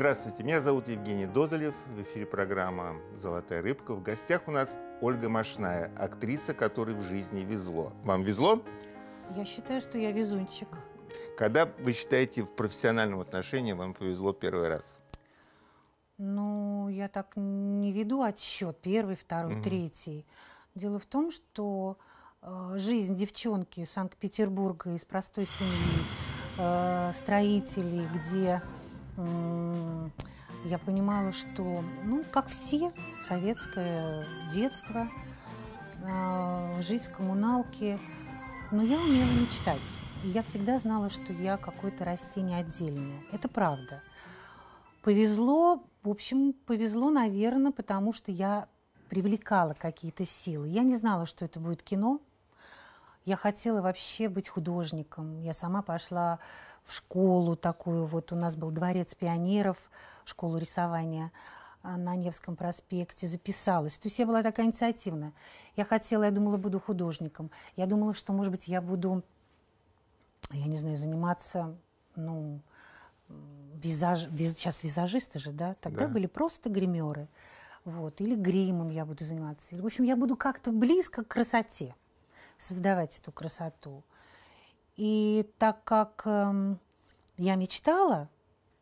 Здравствуйте, меня зовут Евгений Додолев, в эфире программа «Золотая рыбка». В гостях у нас Ольга Машная, актриса, которой в жизни везло. Вам везло? Я считаю, что я везунчик. Когда вы считаете в профессиональном отношении вам повезло первый раз? Ну, я так не веду отсчет первый, второй, угу. третий. Дело в том, что э, жизнь девчонки из Санкт-Петербурга из простой семьи э, строителей, где я понимала, что, ну, как все, советское детство, а, жизнь в коммуналке, но я умела мечтать. И я всегда знала, что я какое-то растение отдельное. Это правда. Повезло, в общем, повезло, наверное, потому что я привлекала какие-то силы. Я не знала, что это будет кино. Я хотела вообще быть художником. Я сама пошла в школу такую. Вот у нас был дворец пионеров, школу рисования а, на Невском проспекте, записалась. То есть я была такая инициативная. Я хотела, я думала, буду художником. Я думала, что, может быть, я буду, я не знаю, заниматься, ну, визаж, виз, сейчас визажисты же, да? Тогда да. были просто гримеры. Вот. Или гримом я буду заниматься. В общем, я буду как-то близко к красоте, создавать эту красоту. И так как эм, я мечтала,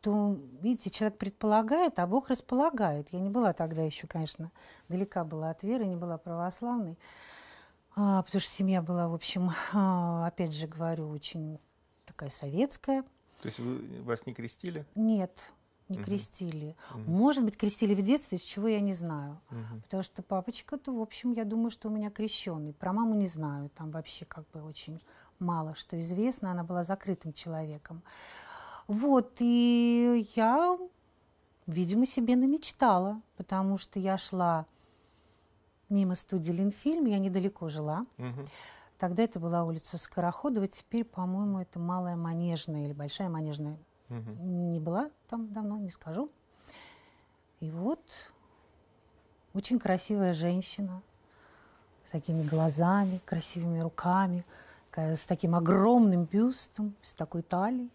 то, видите, человек предполагает, а Бог располагает. Я не была тогда еще, конечно, далека была от веры, не была православной, а, потому что семья была, в общем, а, опять же говорю, очень такая советская. То есть вы, вас не крестили? Нет, не угу. крестили. Угу. Может быть, крестили в детстве, с чего я не знаю. Угу. Потому что папочка-то, в общем, я думаю, что у меня крещенный. Про маму не знаю, там вообще как бы очень мало что известно, она была закрытым человеком. Вот, и я, видимо, себе намечтала, потому что я шла мимо студии Линфильм, я недалеко жила. Угу. Тогда это была улица Скороходова, теперь, по-моему, это Малая Манежная или Большая Манежная. Угу. Не была там давно, не скажу. И вот очень красивая женщина с такими глазами, красивыми руками – с таким огромным бюстом, с такой талией.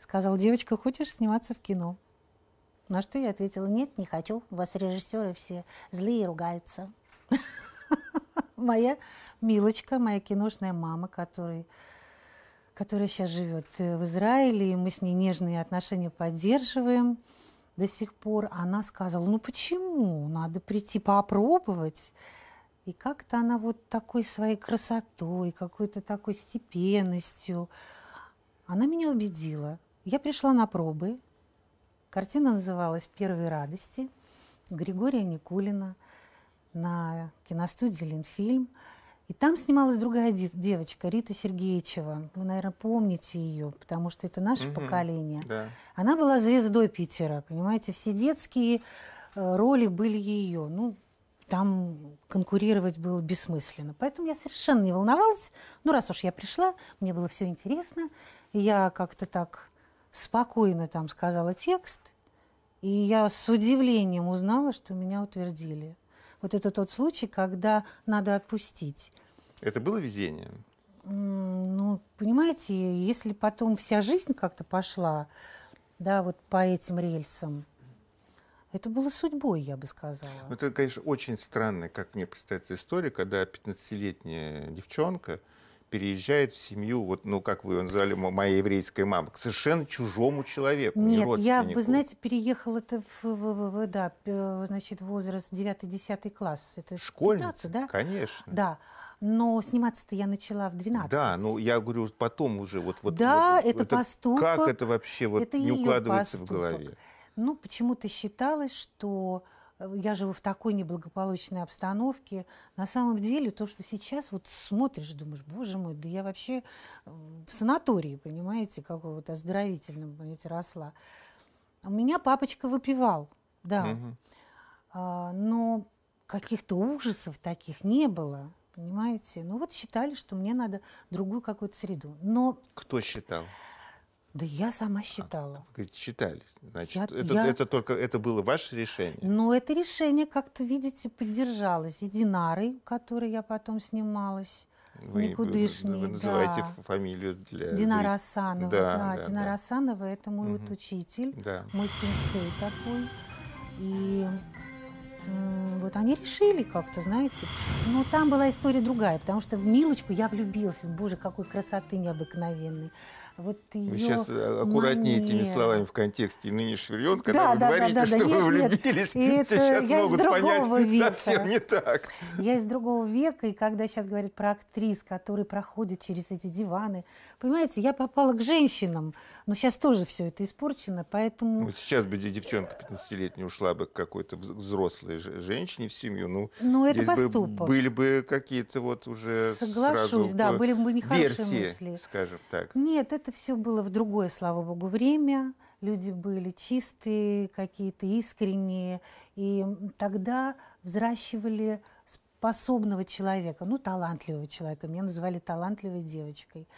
Сказал, девочка, хочешь сниматься в кино? На что я ответила, нет, не хочу, у вас режиссеры все злые и ругаются. Моя милочка, моя киношная мама, которая которая сейчас живет э, в Израиле, и мы с ней нежные отношения поддерживаем до сих пор, она сказала, ну почему? Надо прийти попробовать. И как-то она вот такой своей красотой, какой-то такой степенностью, она меня убедила. Я пришла на пробы. Картина называлась «Первые радости» Григория Никулина на киностудии Линфильм. И там снималась другая девочка, Рита Сергеевичева. Вы, наверное, помните ее, потому что это наше угу, поколение. Да. Она была звездой Питера, понимаете, все детские э, роли были ее. Ну, там конкурировать было бессмысленно. Поэтому я совершенно не волновалась. Ну, раз уж я пришла, мне было все интересно. Я как-то так спокойно там сказала текст. И я с удивлением узнала, что меня утвердили. Вот это тот случай, когда надо отпустить. Это было везение? Ну, понимаете, если потом вся жизнь как-то пошла, да, вот по этим рельсам, это было судьбой, я бы сказала. Ну, это, конечно, очень странно, как мне представится история, когда 15-летняя девчонка переезжает в семью, вот, ну, как вы ее назвали, моя еврейская мама, к совершенно чужому человеку, Нет, не я, вы знаете, переехала это в, в, в, да, э, значит, возраст 9-10 класс. Это Школьница, 15, да? конечно. Да. Но сниматься-то я начала в 12. Да, ну я говорю, потом уже вот... вот да, вот, это, это поступок. Как это вообще вот это не укладывается поступок. в голове? ну, почему-то считалось, что э, я живу в такой неблагополучной обстановке. На самом деле, то, что сейчас вот смотришь, думаешь, боже мой, да я вообще э, в санатории, понимаете, какого-то оздоровительном, понимаете, росла. У меня папочка выпивал, да. Угу. А, но каких-то ужасов таких не было, понимаете. Ну вот считали, что мне надо другую какую-то среду. Но... Кто считал? Да я сама а, считала. А, вы считали. Значит, я, это, я... это только это было ваше решение. Ну, это решение как-то, видите, поддержалось и Динарой, которой я потом снималась. Вы, Никудышний, вы называете да. фамилию для... Динара Асанова, да, да, да Динара да. это мой угу. вот учитель, да. мой сенсей такой. И вот они решили как-то, знаете. Но там была история другая, потому что в Милочку я влюбился. Боже, какой красоты необыкновенной вот ее... Вы сейчас э, аккуратнее манера. этими словами в контексте нынешнего времен, когда да, вы да, говорите, да, да, что да, вы нет, влюбились, нет. сейчас я могут понять века. совсем не так. Я из другого века, и когда сейчас говорят про актрис, которые проходят через эти диваны, понимаете, я попала к женщинам, но сейчас тоже все это испорчено, поэтому... Ну, сейчас бы девчонка 15-летняя ушла бы к какой-то взрослой женщине в семью, ну... Ну, это поступок. Бы, были бы какие-то вот уже Соглашусь, сразу да, были бы нехорошие мысли. скажем так. Нет, это все было в другое, слава богу, время. Люди были чистые, какие-то искренние. И тогда взращивали способного человека, ну, талантливого человека. Меня называли талантливой девочкой.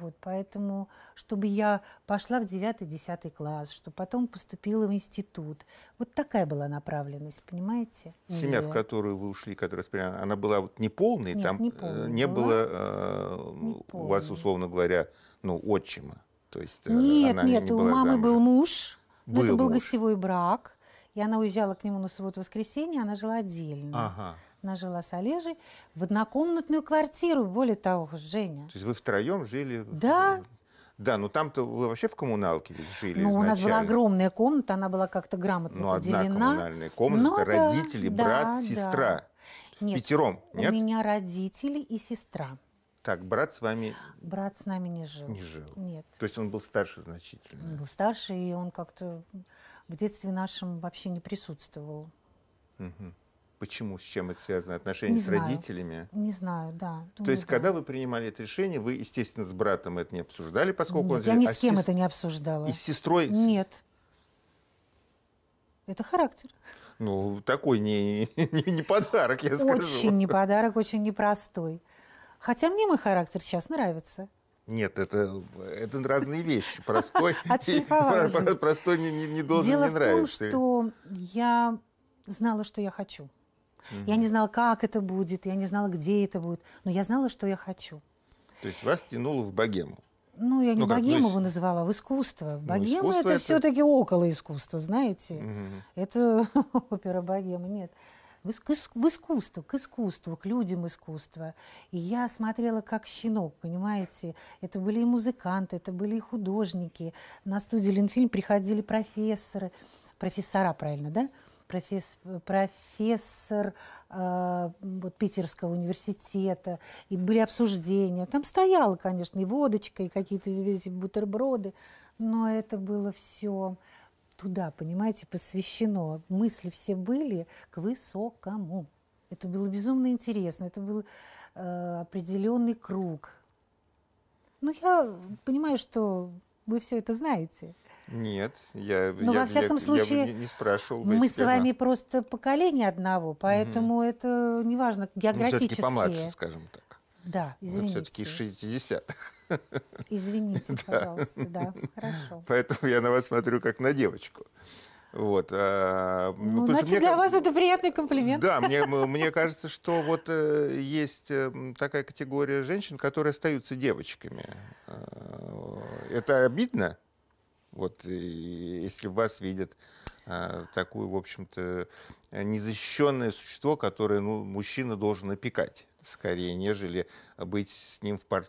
Вот, поэтому, чтобы я пошла в 9-10 класс, чтобы потом поступила в институт. Вот такая была направленность, понимаете? Семья, Или... в которую вы ушли, которая она была вот неполной, Нет, там э, не, полной, не была, было э, не у вас, условно говоря, ну, отчима. То есть, э, нет, нет, не у мамы замужем. был муж, был но это был муж. гостевой брак, и она уезжала к нему на субботу-воскресенье, она жила отдельно. Ага она жила с Олежей, в однокомнатную квартиру, более того, с Женя. То есть вы втроем жили? Да. Да, но ну там-то вы вообще в коммуналке ведь жили Ну, у нас была огромная комната, она была как-то грамотно ну, поделена. Ну, одна коммунальная комната, но ну, родители, да, брат, да, сестра. Да. Нет, пятером, нет? у меня родители и сестра. Так, брат с вами... Брат с нами не жил. Не жил. Нет. То есть он был старше значительно? Он был старше, и он как-то в детстве нашем вообще не присутствовал. Угу. Почему, с чем это связано? Отношения не с знаю. родителями? Не знаю, да. Думаю, То есть, да. когда вы принимали это решение, вы, естественно, с братом это не обсуждали, поскольку Нет, он... Я ни а с кем с... это не обсуждала. И с сестрой? Нет. Это характер. Ну, такой не, не, не подарок, я скажу. Очень не подарок, очень непростой. Хотя мне мой характер сейчас нравится. Нет, это, это разные вещи. Простой, простой не, не, не должен Дело не нравиться. Дело в том, что я знала, что я хочу. Угу. Я не знала, как это будет, я не знала, где это будет, но я знала, что я хочу. То есть вас тянуло в богему? Ну, я не ну, богему его называла, а в искусство. Ну, богема ну, это, это все-таки около искусства, знаете. Угу. Это опера богема, нет. В, искусство, к искусству, к людям искусства. И я смотрела как щенок, понимаете. Это были и музыканты, это были и художники. На студию Ленфильм приходили профессоры, профессора, правильно, да? Угу професс, профессор э, вот, Питерского университета, и были обсуждения. Там стояла, конечно, и водочка, и какие-то эти бутерброды, но это было все туда, понимаете, посвящено. Мысли все были к высокому. Это было безумно интересно, это был э, определенный круг. Ну, я понимаю, что вы все это знаете. Нет, я, Но, я, ну, во всяком я, случае, я не, не спрашивал. Мы с вами она... просто поколение одного, поэтому угу. это неважно, ну, географически. Ну, все-таки помладше, скажем так. Да, ну, извините. Вы все-таки 60 Извините, пожалуйста, да, хорошо. Поэтому я на вас смотрю как на девочку. Вот. А, ну, значит, мне, для вас это приятный комплимент. Да, мне, мне кажется, что вот э, есть эм, такая категория женщин, которые остаются девочками. Э, это обидно, вот если вас видят а, такую, в общем-то, незащищенное существо, которое ну, мужчина должен опекать скорее, нежели быть с ним в пар...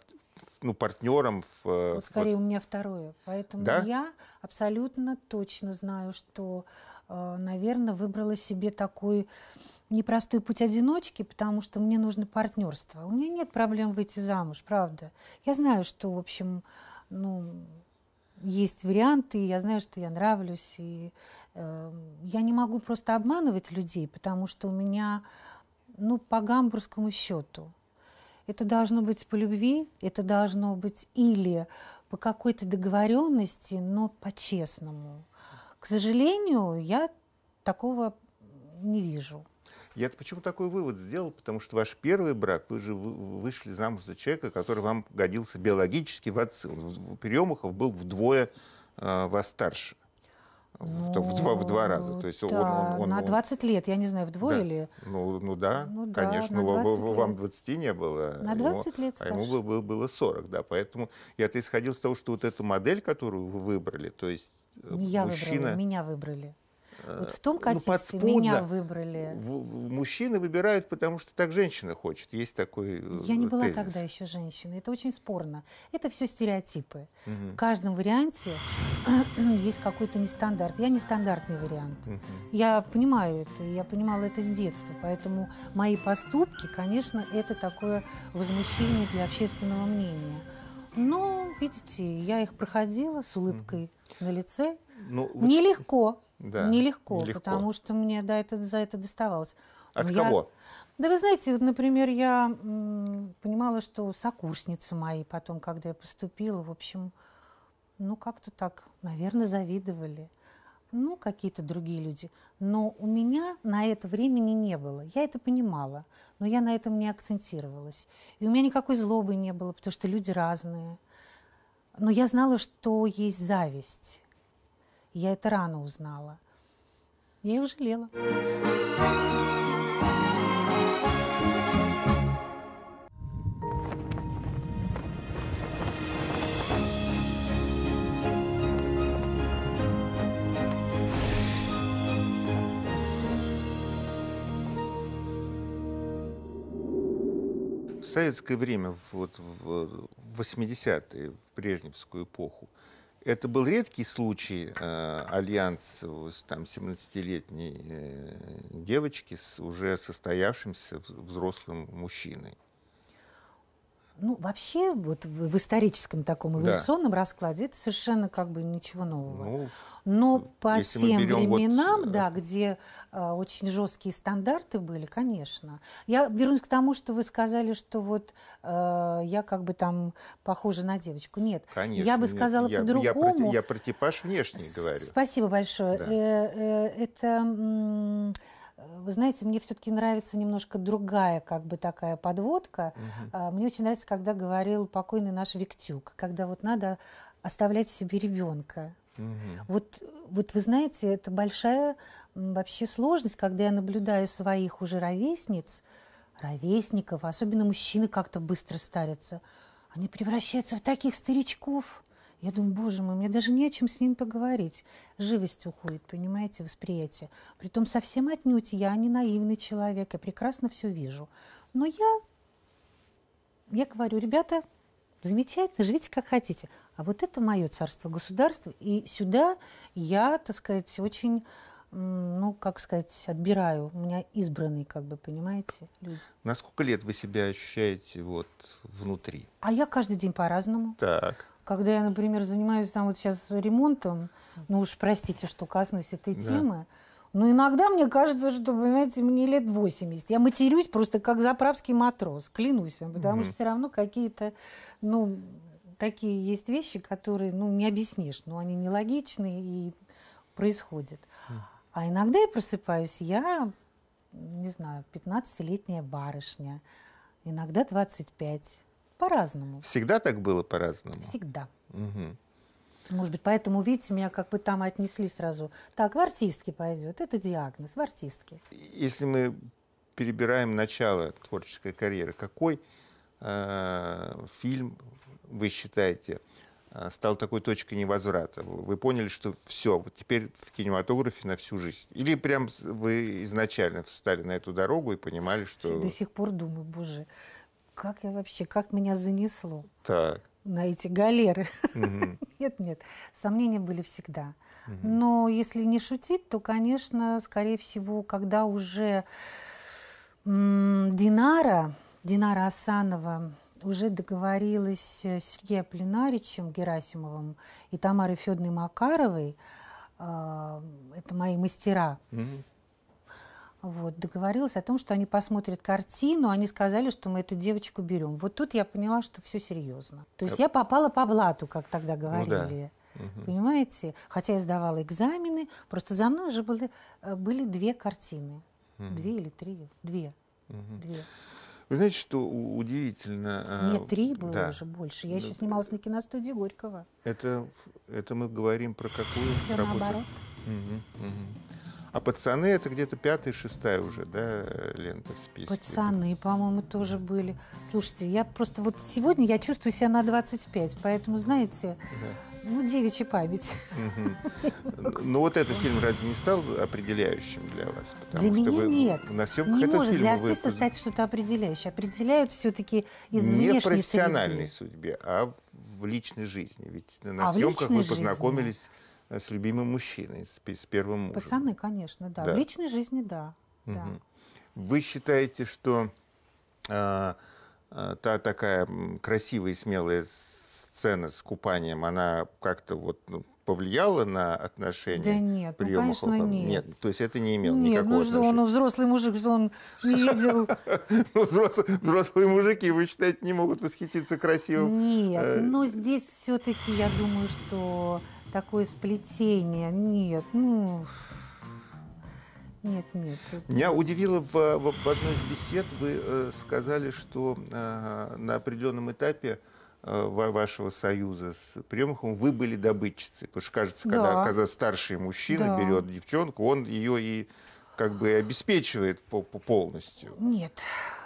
ну, партнером. В... Э, вот скорее вот. у меня второе. Поэтому да? я абсолютно точно знаю, что, э, наверное, выбрала себе такой непростой путь одиночки, потому что мне нужно партнерство. У меня нет проблем выйти замуж, правда. Я знаю, что, в общем, ну, есть варианты, и я знаю, что я нравлюсь, и э, я не могу просто обманывать людей, потому что у меня, ну, по гамбургскому счету, это должно быть по любви, это должно быть или по какой-то договоренности, но по-честному. К сожалению, я такого не вижу. Я почему такой вывод сделал? Потому что ваш первый брак, вы же вышли замуж за человека, который вам годился биологически в отцы. Он в Перемухов был вдвое э, вас старше. Ну, в, два, в два раза. То есть да, он, он, ну, он, на 20 он... лет, я не знаю, вдвое да. или... Ну, ну да, ну, конечно, на 20 вам, вам 20 не было. На 20 ему, лет старше. А ему было, было 40, да. Поэтому я-то исходил из того, что вот эту модель, которую вы выбрали, то есть э, не мужчина... я выбрала, меня выбрали. Вот э, в том ну, контексте ну, меня выбрали. Мужчины выбирают, потому что так женщина хочет. Есть такой э, Я не была тезис. тогда еще женщиной. Это очень спорно. Это все стереотипы. Угу. В каждом варианте есть какой-то нестандарт. Я нестандартный вариант. Угу. Я понимаю это. Я понимала это с детства. Поэтому мои поступки, конечно, это такое возмущение для общественного мнения. Но, видите, я их проходила с улыбкой mm. на лице. Ну, вот Нелегко. Да, нелегко, нелегко, потому что мне да, это, за это доставалось. От Но кого? Я, да вы знаете, вот, например, я м, понимала, что сокурсницы мои потом, когда я поступила, в общем, ну как-то так, наверное, завидовали. Ну, какие-то другие люди. Но у меня на это времени не было. Я это понимала, но я на этом не акцентировалась. И у меня никакой злобы не было, потому что люди разные. Но я знала, что есть зависть я это рано узнала. Я их жалела. В советское время, вот в 80-е, в Брежневскую эпоху, это был редкий случай э, альянс там, 17-летней э, девочки с уже состоявшимся взрослым мужчиной. Ну, вообще, вот в историческом таком эволюционном да. раскладе это совершенно как бы ничего нового. Ну, Но по тем временам, вот... да, где э, очень жесткие стандарты были, конечно. Я вернусь к тому, что вы сказали, что вот э, я как бы там похожа на девочку. Нет, конечно, я бы сказала нет. по-другому. Я, я, про, я про типаж внешний говорю. Спасибо большое. Да. Э, э, это... М- Э, вы знаете, мне все-таки нравится немножко другая, как бы такая подводка. Угу. Мне очень нравится, когда говорил покойный наш Виктюк, когда вот надо оставлять себе ребенка. Угу. Вот, вот вы знаете, это большая вообще сложность, когда я наблюдаю своих уже ровесниц, ровесников, особенно мужчины как-то быстро старятся. Они превращаются в таких старичков. Я думаю, боже мой, мне даже не о чем с ним поговорить. Живость уходит, понимаете, восприятие. Притом совсем отнюдь я не наивный человек, я прекрасно все вижу. Но я, я говорю, ребята, замечательно, живите как хотите. А вот это мое царство, государство, и сюда я, так сказать, очень ну, как сказать, отбираю. У меня избранные, как бы, понимаете, люди. На сколько лет вы себя ощущаете вот внутри? А я каждый день по-разному. Так когда я, например, занимаюсь там вот сейчас ремонтом, ну уж простите, что коснусь этой да. темы, но иногда мне кажется, что, понимаете, мне лет 80. Я матерюсь просто как заправский матрос, клянусь вам, потому mm что все равно какие-то, ну, такие есть вещи, которые, ну, не объяснишь, но они нелогичны и происходят. А иногда я просыпаюсь, я, не знаю, 15-летняя барышня, иногда 25, по-разному. Всегда так было по-разному? Всегда. Угу. Может быть, поэтому, видите, меня как бы там отнесли сразу. Так, в артистке пойдет. Это диагноз, в артистке. Если мы перебираем начало творческой карьеры, какой э, фильм вы считаете э, стал такой точкой невозврата? Вы поняли, что все, вот теперь в кинематографе на всю жизнь? Или прям вы изначально встали на эту дорогу и понимали, что... До сих пор думаю, боже, как я вообще, как меня занесло так. на эти галеры. Угу. нет, нет, сомнения были всегда. Угу. Но если не шутить, то, конечно, скорее всего, когда уже Динара, Динара Асанова уже договорилась с Сергеем Пленаричем Герасимовым и Тамарой Федной Макаровой, а, это мои мастера, угу вот, договорилась о том, что они посмотрят картину, они сказали, что мы эту девочку берем. Вот тут я поняла, что все серьезно. То есть э, я попала по блату, как тогда ну говорили. Ну, да. Понимаете? Хотя я сдавала экзамены, просто за мной уже были, э, были две картины. Угу. Две или три? Две. Угу. Две. Вы знаете, что удивительно... Э, Нет, три было да. уже больше. Я да. Ну, еще снималась на киностудии Горького. Это, это мы говорим про какую Все работу? наоборот. Угу, угу. А пацаны это где-то пятая, шестая уже, да, лента в списке. Пацаны, по-моему, тоже были. Слушайте, я просто вот сегодня я чувствую себя на 25, поэтому, знаете, да. ну, девичья память. Ну, вот этот фильм разве не стал определяющим для вас? для меня нет. На съемках не этого может фильма для артиста вы... стать что-то определяющее. Определяют все-таки из не в профессиональной судьбе, а в личной жизни. Ведь на а съемках вы познакомились Э, с любимым мужчиной, с, с первым мужем. Пацаны, конечно, да. да. В личной жизни, да. да. Вы считаете, что э, э та такая красивая и смелая сцена с купанием, она как-то вот ну, повлияло на отношения? Да нет, ну, конечно, нет. нет. То есть это не имело нет, никакого ну, что отношения? он ну, взрослый мужик, что он не ездил... Ну, взрослые мужики, вы считаете, не могут восхититься красивым? Нет, э, но здесь все-таки я думаю, что такое сплетение. Нет, ну... Нет, нет. Это... Меня удивило в, в одной из бесед вы э, сказали, что э, на определенном этапе э, вашего союза с Премухом вы были добытчицей. Потому что кажется, да. когда, когда старший мужчина да. берет девчонку, он ее и как бы обеспечивает по полностью. Нет,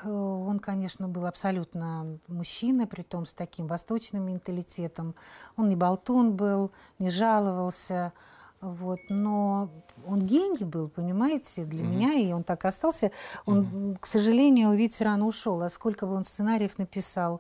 э, он, конечно, был абсолютно мужчина, при том с таким восточным менталитетом. Он не болтун был, не жаловался. Вот, но он гений был, понимаете, для mm-hmm. меня, и он так остался. Он, mm-hmm. к сожалению, видите, рано ушел. А сколько бы он сценариев написал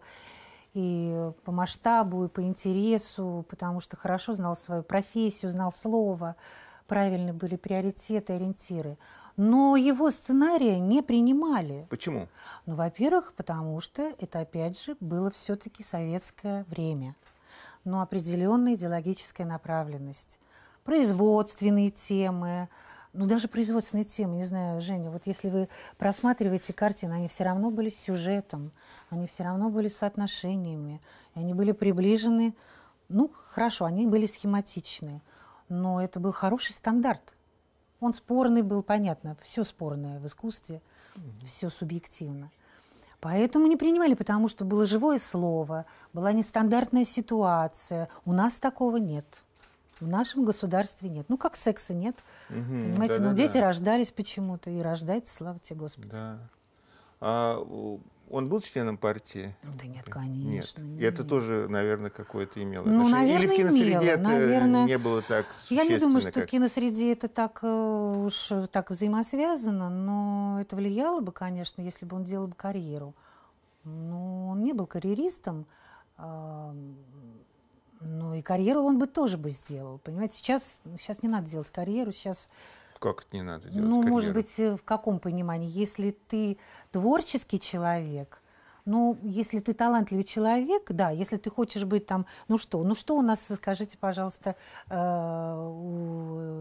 и по масштабу, и по интересу, потому что хорошо знал свою профессию, знал слово. mm правильны были приоритеты, ориентиры. Но его сценария не принимали. Почему? Ну, во-первых, потому что это, опять же, было все-таки советское время. Но определенная идеологическая направленность. Производственные темы, ну, даже производственные темы, не знаю, Женя, вот если вы просматриваете картины, они все равно были сюжетом, они все равно были соотношениями, и они были приближены, ну, хорошо, они были схематичны но это был хороший стандарт. Он спорный был, понятно, все спорное в искусстве, угу. все субъективно. Поэтому не принимали, потому что было живое слово, была нестандартная ситуация. У нас такого нет. В нашем государстве нет. Ну, как секса нет. Угу, понимаете, да, ну да, дети да. рождались почему-то, и рождается, слава тебе, Господи. Да. А, он был членом партии? Да нет, конечно. Нет. И нет. это тоже, наверное, какое-то имело ну, отношение. Наверное, Или в киносреде имело. это наверное... не было так Я не думаю, что как... в киносреде это так э, уж так взаимосвязано, но это влияло бы, конечно, если бы он делал бы карьеру. Но ну, он не был карьеристом. А, ну и карьеру он бы тоже бы сделал. Понимаете, сейчас, сейчас не надо делать карьеру, сейчас как это не надо делать? Ну, карьеру? может быть, э, в каком понимании? Если ты творческий человек, ну, если ты талантливый человек, да, если ты хочешь быть там, ну что, ну что у нас, скажите, пожалуйста, э,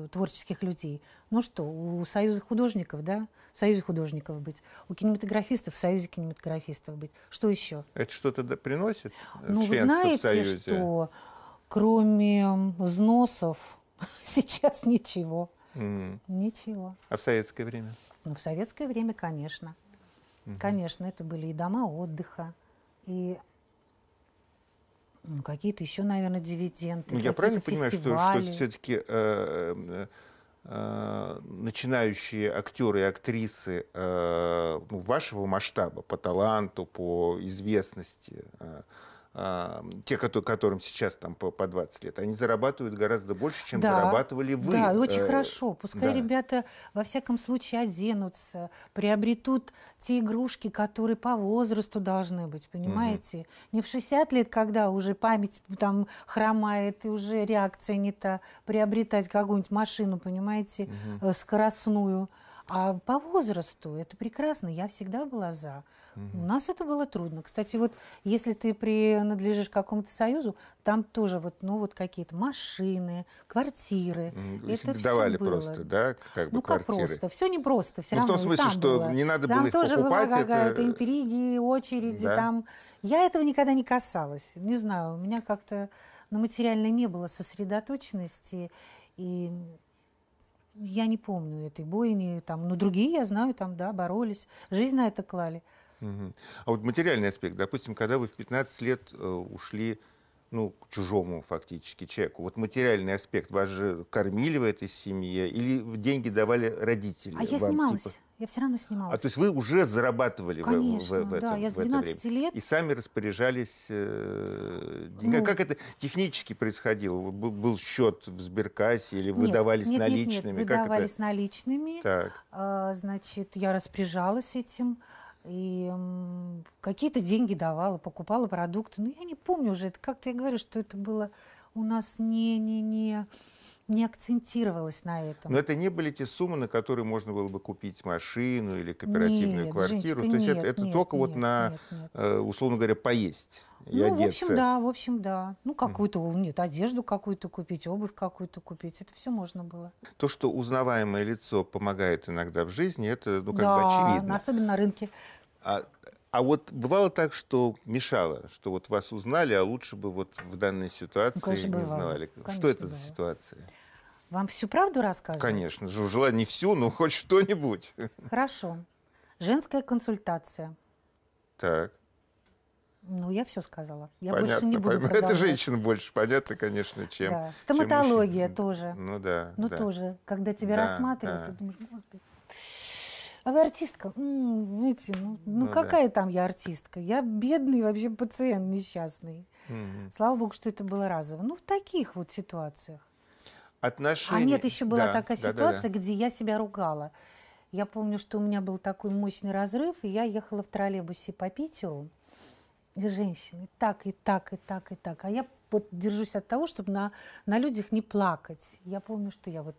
у творческих людей? Ну что, у Союза художников, да? В Союзе художников быть, у кинематографистов в Союзе кинематографистов быть. Что еще? Это что-то приносит? Э, ну, вы знаете, в Союзе? что кроме взносов сейчас ничего. Mm. Ничего. А в советское время? Ну, в советское время, конечно. Mm-hmm. Конечно, это были и дома отдыха, и ну, какие-то еще, наверное, дивиденды. Ну, я правильно понимаю, что, что все-таки э, э, э, начинающие актеры и актрисы э, ну, вашего масштаба по таланту, по известности, э, а, те, которым сейчас там по 20 лет, они зарабатывают гораздо больше, чем да, зарабатывали вы. Да, и очень э, хорошо. Пускай да. ребята во всяком случае оденутся, приобретут те игрушки, которые по возрасту должны быть, понимаете? Угу. Не в 60 лет, когда уже память там хромает и уже реакция не та, приобретать какую-нибудь машину, понимаете, угу. скоростную. А по возрасту это прекрасно, я всегда была за. Угу. У нас это было трудно. Кстати, вот если ты принадлежишь какому-то союзу, там тоже вот, ну, вот какие-то машины, квартиры. Угу. Это давали было. просто, да? Как бы ну, как просто. Все не просто. Все ну, в том смысле, что было. не надо там было их покупать. Там тоже была какая-то это... интриги, очереди. Да? Там... Я этого никогда не касалась. Не знаю, у меня как-то ну, материально не было сосредоточенности. И я не помню этой бойни, там, но другие, я знаю, там, да, боролись, жизнь на это клали. Угу. А вот материальный аспект, допустим, когда вы в 15 лет э, ушли ну, к чужому фактически человеку. Вот материальный аспект, вас же кормили в этой семье или деньги давали родители? А я вам, типа? снималась. Типа... Я все равно снималась. А то есть вы уже зарабатывали Конечно, в, в, в этом да. Я с 12 время. лет. И сами распоряжались э, Ну, как это технически происходило? Был, был счет в сберкассе или нет, выдавались нет, наличными? Нет, нет, нет. выдавались это? наличными. Так. Э, значит, я распоряжалась этим. И э, какие-то деньги давала, покупала продукты. Но ну, я не помню уже. Это как-то я говорю, что это было у нас не... не, не не акцентировалась на этом. Но это не были те суммы, на которые можно было бы купить машину или кооперативную нет, квартиру. Женечка, То есть нет, это, нет, только нет, вот на, нет, нет. Э, условно говоря, поесть. И ну, одеться. в общем, да, в общем, да. Ну, какую-то, mm. нет, одежду какую-то купить, обувь какую-то купить. Это все можно было. То, что узнаваемое лицо помогает иногда в жизни, это, ну, как да, бы очевидно. особенно на рынке. А а вот бывало так, что мешало, что вот вас узнали, а лучше бы вот в данной ситуации ну, конечно, не бывало. узнавали. Конечно, что это бывало. за ситуация? Вам всю правду рассказывать? Конечно, желаю не всю, но хоть что-нибудь. Хорошо. Женская консультация. Так. Ну, я все сказала. Я понятно, больше не буду понятно. Это женщин больше понятно, конечно, чем. Да. Стоматология чем тоже. Ну да. Ну да. тоже. Когда тебя да, рассматривают, да. ты думаешь, господи. А вы артистка? М-м, знаете, ну, ну, ну какая да. там я артистка? Я бедный вообще пациент несчастный. Угу. Слава богу, что это было разово. Ну, в таких вот ситуациях. Отношения. А нет, еще была да, такая да, ситуация, да, да. где я себя ругала. Я помню, что у меня был такой мощный разрыв, и я ехала в троллейбусе по Питеру. И женщины так, и так, и так, и так. А я вот держусь от того, чтобы на, на людях не плакать. Я помню, что я вот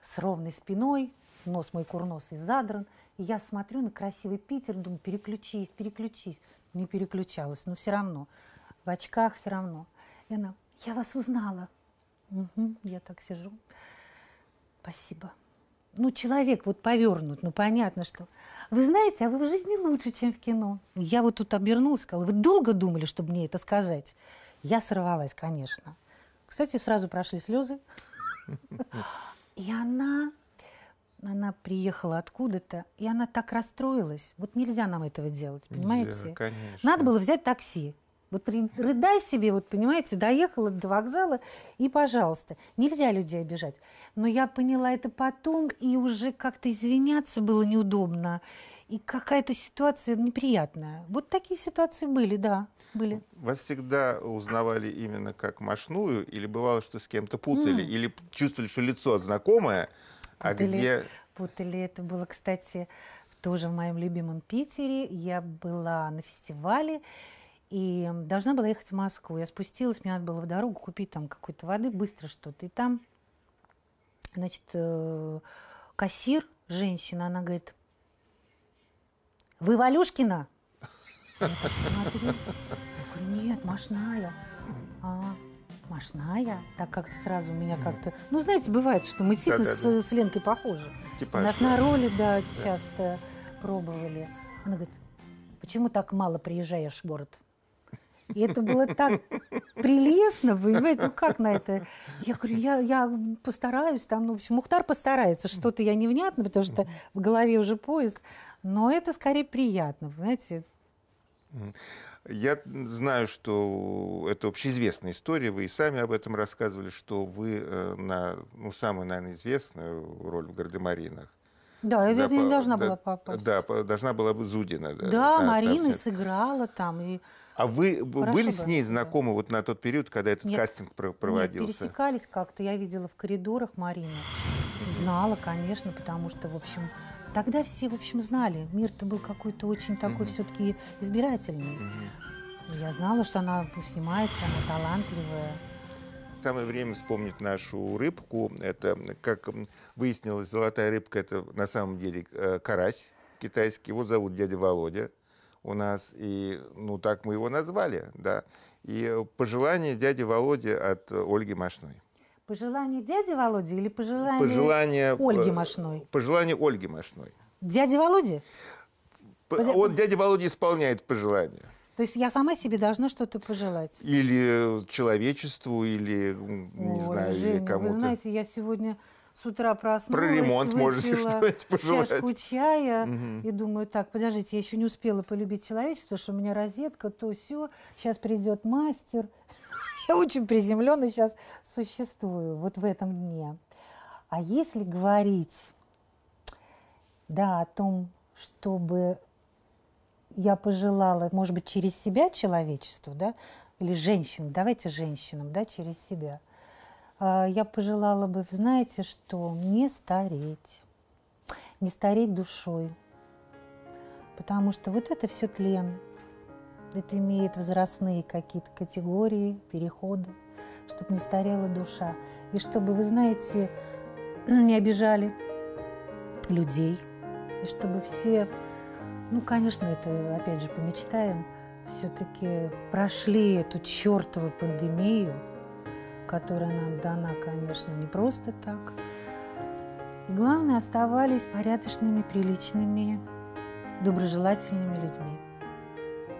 с ровной спиной, нос мой курносый задран. И я смотрю на красивый Питер, думаю, переключись, переключись. Не переключалась, но все равно. В очках все равно. И она, я вас узнала. Угу, я так сижу. Спасибо. Ну, человек вот повернут, ну, понятно, что... Вы знаете, а вы в жизни лучше, чем в кино. Я вот тут обернулась, сказала, вы долго думали, чтобы мне это сказать? Я сорвалась, конечно. Кстати, сразу прошли слезы. И она она приехала откуда-то, и она так расстроилась. Вот нельзя нам этого делать, понимаете? Нельзя, конечно. Надо было взять такси. Вот рыдай себе, вот понимаете, доехала до вокзала, и пожалуйста. Нельзя людей обижать. Но я поняла это потом, и уже как-то извиняться было неудобно. И какая-то ситуация неприятная. Вот такие ситуации были, да, были. Вас всегда узнавали именно как мошную, или бывало, что с кем-то путали, mm. или чувствовали, что лицо знакомое, а путали, где... Путали. Это было, кстати, тоже в моем любимом Питере. Я была на фестивале и должна была ехать в Москву. Я спустилась, мне надо было в дорогу купить там какой-то воды, быстро что-то. И там, значит, э, кассир, женщина, она говорит, вы Валюшкина? Я так смотрю, я говорю, нет, Машная. А, мощная, так как-то сразу у меня как-то... Ну, знаете, бывает, что мы действительно да, да, да. С, с Ленкой похожи. Типаж, Нас на роли, да, да, часто пробовали. Она говорит, почему так мало приезжаешь в город? И это было так прелестно, вы понимаете, ну как на это? Я говорю, я, я постараюсь, там, ну, в общем, Мухтар постарается, что-то я невнятно, потому что в голове уже поезд, но это скорее приятно, понимаете, я знаю, что это общеизвестная история, вы и сами об этом рассказывали, что вы э, на ну, самую, наверное, известную роль в «Гардемаринах» Да, я, да, это не должна да, была попасть. Да, должна была бы Зудина. Да, да на, Марина там, сыграла там. И... А вы Хорошо были с ней знакомы вот на тот период, когда этот нет, кастинг проводился? Нет, пересекались как-то. Я видела в коридорах Марину. Знала, конечно, потому что, в общем, Тогда все, в общем, знали. Мир-то был какой-то очень такой mm-hmm. все-таки избирательный. Mm-hmm. Я знала, что она снимается, она талантливая. Самое время вспомнить нашу рыбку. Это, как выяснилось, золотая рыбка – это на самом деле э, карась китайский. Его зовут дядя Володя у нас, и, ну, так мы его назвали, да. И э, пожелание дяди Володи от Ольги Машной. Пожелание дяди Володи или пожелание, пожелание э, Ольги Машной? Пожелание Ольги Машной. Дяди Володи? Он, дядя Володя, исполняет пожелания. То есть я сама себе должна что-то пожелать? Или э, человечеству, или, не Ой, знаю, Женя, или кому-то. вы знаете, я сегодня с утра проснулась, Про ремонт можете что-нибудь пожелать. чашку чая угу. и думаю, так, подождите, я еще не успела полюбить человечество, что у меня розетка, то все, сейчас придет мастер, я очень приземленно сейчас существую вот в этом дне. А если говорить, да, о том, чтобы я пожелала, может быть, через себя человечеству, да, или женщин, давайте женщинам, да, через себя, а, я пожелала бы, знаете, что не стареть, не стареть душой, потому что вот это все тлен – это имеет возрастные какие-то категории, переходы, чтобы не старела душа. И чтобы, вы знаете, не обижали людей. И чтобы все, ну, конечно, это, опять же, помечтаем, все-таки прошли эту чертову пандемию, которая нам дана, конечно, не просто так. И главное, оставались порядочными, приличными, доброжелательными людьми.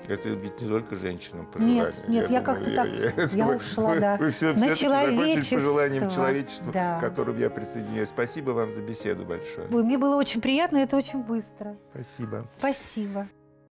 Это ведь не только женщинам пожелание. Нет, нет, я, я как-то так, я, я ушла, вы, да. Вы все, На все человечество. пожеланием человечеству, да. к которому я присоединяюсь. Спасибо вам за беседу большое. Ой, мне было очень приятно, это очень быстро. Спасибо. Спасибо.